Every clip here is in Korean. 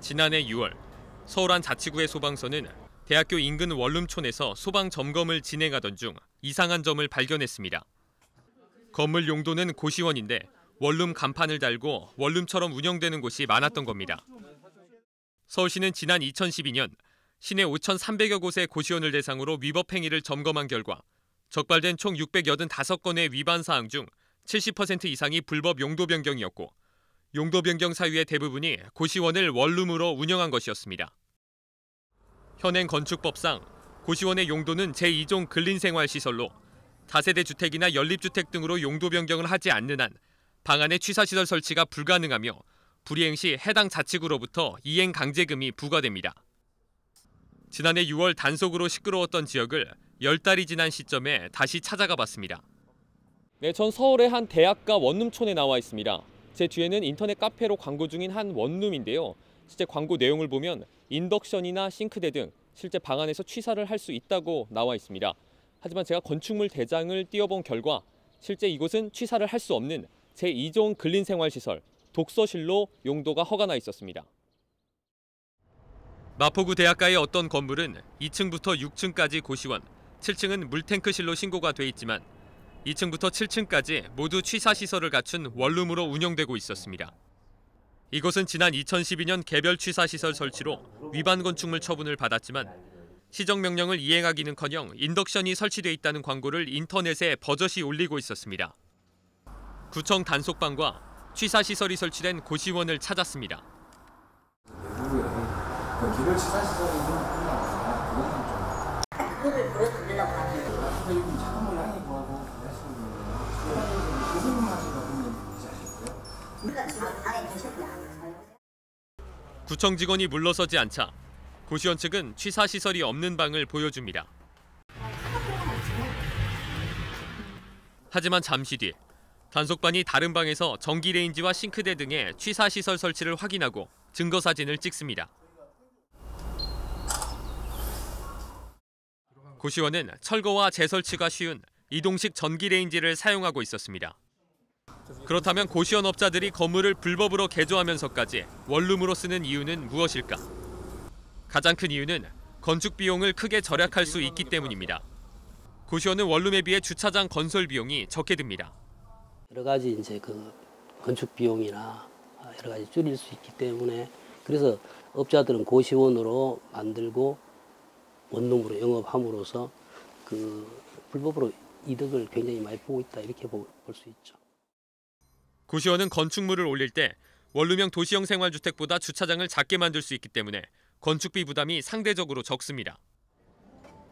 지난해 6월 서울 한 자치구의 소방서는 대학교 인근 원룸촌에서 소방 점검을 진행하던 중 이상한 점을 발견했습니다. 건물 용도는 고시원인데 원룸 간판을 달고 원룸처럼 운영되는 곳이 많았던 겁니다. 서울시는 지난 2012년 시내 5,300여 곳의 고시원을 대상으로 위법 행위를 점검한 결과 적발된 총 685건의 위반 사항 중 70% 이상이 불법 용도 변경이었고 용도 변경 사유의 대부분이 고시원을 원룸으로 운영한 것이었습니다. 현행 건축법상 고시원의 용도는 제2종 근린생활시설로 다세대 주택이나 연립주택 등으로 용도 변경을 하지 않는 한 방안의 취사시설 설치가 불가능하며 불이행 시 해당 자치구로부터 이행 강제금이 부과됩니다. 지난해 6월 단속으로 시끄러웠던 지역을 열 달이 지난 시점에 다시 찾아가 봤습니다. 네, 전 서울의 한 대학가 원룸촌에 나와 있습니다. 제 뒤에는 인터넷 카페로 광고 중인 한 원룸인데요. 실제 광고 내용을 보면 인덕션이나 싱크대 등 실제 방 안에서 취사를 할 수 있다고 나와 있습니다. 하지만 제가 건축물 대장을 띄어본 결과 실제 이곳은 취사를 할 수 없는 제2종 근린생활시설 독서실로 용도가 허가나 있었습니다. 마포구 대학가의 어떤 건물은 2층부터 6층까지 고시원, 7층은 물탱크실로 신고가 돼 있지만 2층부터 7층까지 모두 취사시설을 갖춘 원룸으로 운영되고 있었습니다. 이곳은 지난 2012년 개별 취사시설 설치로 위반 건축물 처분을 받았지만 시정명령을 이행하기는커녕 인덕션이 설치돼 있다는 광고를 인터넷에 버젓이 올리고 있었습니다. 구청 단속반과 취사시설이 설치된 고시원을 찾았습니다. 외국에 그 개별 취사시설이 그건 뭐 구청 직원이 물러서지 않자 고시원 측은 취사 시설이 없는 방을 보여줍니다. 하지만 잠시 뒤 단속반이 다른 방에서 전기레인지와 싱크대 등의 취사 시설 설치를 확인하고 증거 사진을 찍습니다. 고시원은 철거와 재설치가 쉬운 이동식 전기레인지를 사용하고 있었습니다. 그렇다면 고시원 업자들이 건물을 불법으로 개조하면서까지 원룸으로 쓰는 이유는 무엇일까? 가장 큰 이유는 건축 비용을 크게 절약할 수 있기 때문입니다. 고시원은 원룸에 비해 주차장 건설 비용이 적게 듭니다. 여러 가지 이제 그 건축 비용이나 여러 가지 줄일 수 있기 때문에 그래서 업자들은 고시원으로 만들고 원룸으로 영업함으로써 그 불법으로 이득을 굉장히 많이 보고 있다 이렇게 볼 수 있죠. 구시원은 건축물을 올릴 때 원룸형 도시형 생활주택보다 주차장을 작게 만들 수 있기 때문에 건축비 부담이 상대적으로 적습니다.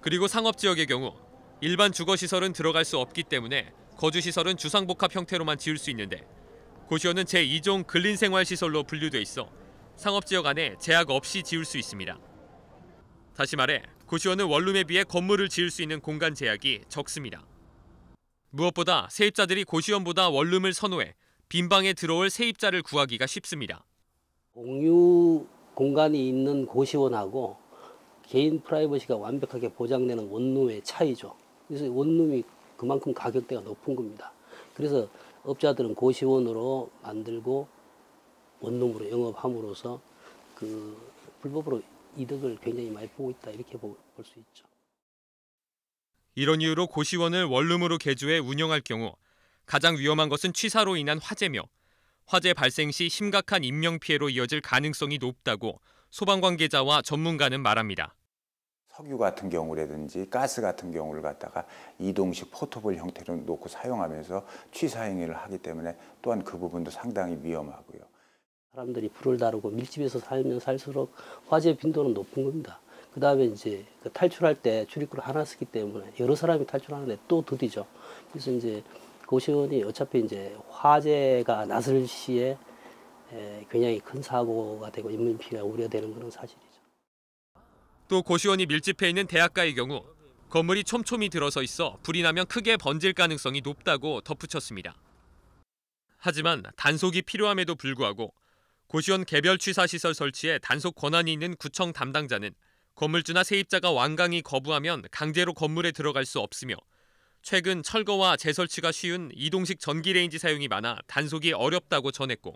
그리고 상업지역의 경우 일반 주거시설은 들어갈 수 없기 때문에 거주시설은 주상복합 형태로만 지을 수 있는데 고시원은 제2종 근린생활시설로 분류돼 있어 상업지역 안에 제약 없이 지을 수 있습니다. 다시 말해 고시원은 원룸에 비해 건물을 지을 수 있는 공간 제약이 적습니다. 무엇보다 세입자들이 고시원보다 원룸을 선호해 빈방에 들어올 세입자를 구하기가 쉽습니다. 공유 공간이 있는 고시원하고 개인 프라이버시가 완벽하게 보장되는 원룸의 차이죠. 그래서 원룸이 그만큼 가격대가 높은 겁니다. 그래서 업자들은 고시원으로 만들고 원룸으로 영업함으로써 그 불법으로 이득을 굉장히 많이 보고 있다 이렇게 볼 수 있죠. 이런 이유로 고시원을 원룸으로 개조해 운영할 경우 가장 위험한 것은 취사로 인한 화재며 화재 발생 시 심각한 인명 피해로 이어질 가능성이 높다고 소방 관계자와 전문가는 말합니다. 석유 같은 경우라든지 가스 같은 경우를 갖다가 이동식 포토볼 형태로 놓고 사용하면서 취사 행위를 하기 때문에 또한 그 부분도 상당히 위험하고요. 사람들이 불을 다루고 밀집해서 살면 살수록 화재 빈도는 높은 겁니다. 그 다음에 이제 탈출할 때 출입구를 하나 쓰기 때문에 여러 사람이 탈출하는데 또 더디죠. 그래서 이제 고시원이 그 어차피 이제 화재가 났을 시에 굉장히 큰 사고가 되고 인명 피해가 우려되는 것은 사실이죠. 또 고시원이 밀집해 있는 대학가의 경우 건물이 촘촘히 들어서 있어 불이 나면 크게 번질 가능성이 높다고 덧붙였습니다. 하지만 단속이 필요함에도 불구하고 고시원 개별 취사시설 설치에 단속 권한이 있는 구청 담당자는 건물주나 세입자가 완강히 거부하면 강제로 건물에 들어갈 수 없으며 최근 철거와 재설치가 쉬운 이동식 전기레인지 사용이 많아 단속이 어렵다고 전했고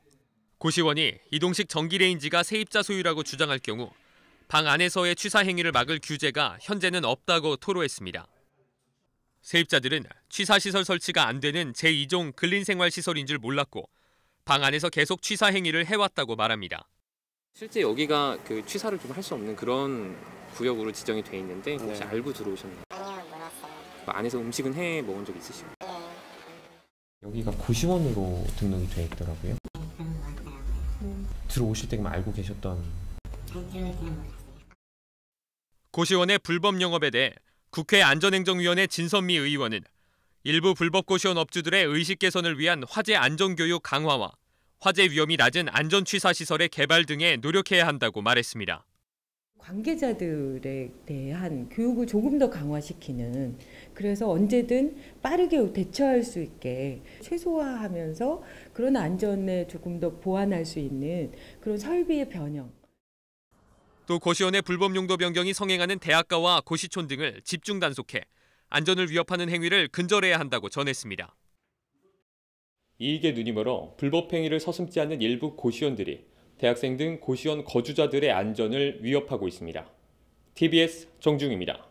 고시원이 이동식 전기레인지가 세입자 소유라고 주장할 경우 방 안에서의 취사 행위를 막을 규제가 현재는 없다고 토로했습니다. 세입자들은 취사시설 설치가 안 되는 제2종 근린생활시설인 줄 몰랐고 방 안에서 계속 취사 행위를 해왔다고 말합니다. 실제 여기가 그 취사를 좀 할 수 없는 그런 구역으로 지정이 돼 있는데 혹시 네. 알고 들어오셨나요? 아니요 네, 몰랐어요. 안에서 음식은 해 먹은 적 있으시고 네. 여기가 고시원으로 등록이 돼 있더라고요. 들어오실 때만 알고 계셨던 고시원의 불법 영업에 대해 국회 안전행정위원회 진선미 의원은 일부 불법 고시원 업주들의 의식 개선을 위한 화재 안전 교육 강화와 화재 위험이 낮은 안전 취사 시설의 개발 등에 노력해야 한다고 말했습니다. 관계자들에 대한 교육을 조금 더 강화시키는 그래서 언제든 빠르게 대처할 수 있게 최소화하면서 그런 안전에 조금 더 보완할 수 있는 그런 설비의 변형. 또 고시원의 불법 용도 변경이 성행하는 대학가와 고시촌 등을 집중 단속해 안전을 위협하는 행위를 근절해야 한다고 전했습니다. 이익에 눈이 멀어 불법 행위를 서슴지 않는 일부 고시원들이 대학생 등 고시원 거주자들의 안전을 위협하고 있습니다. TBS 정중입니다.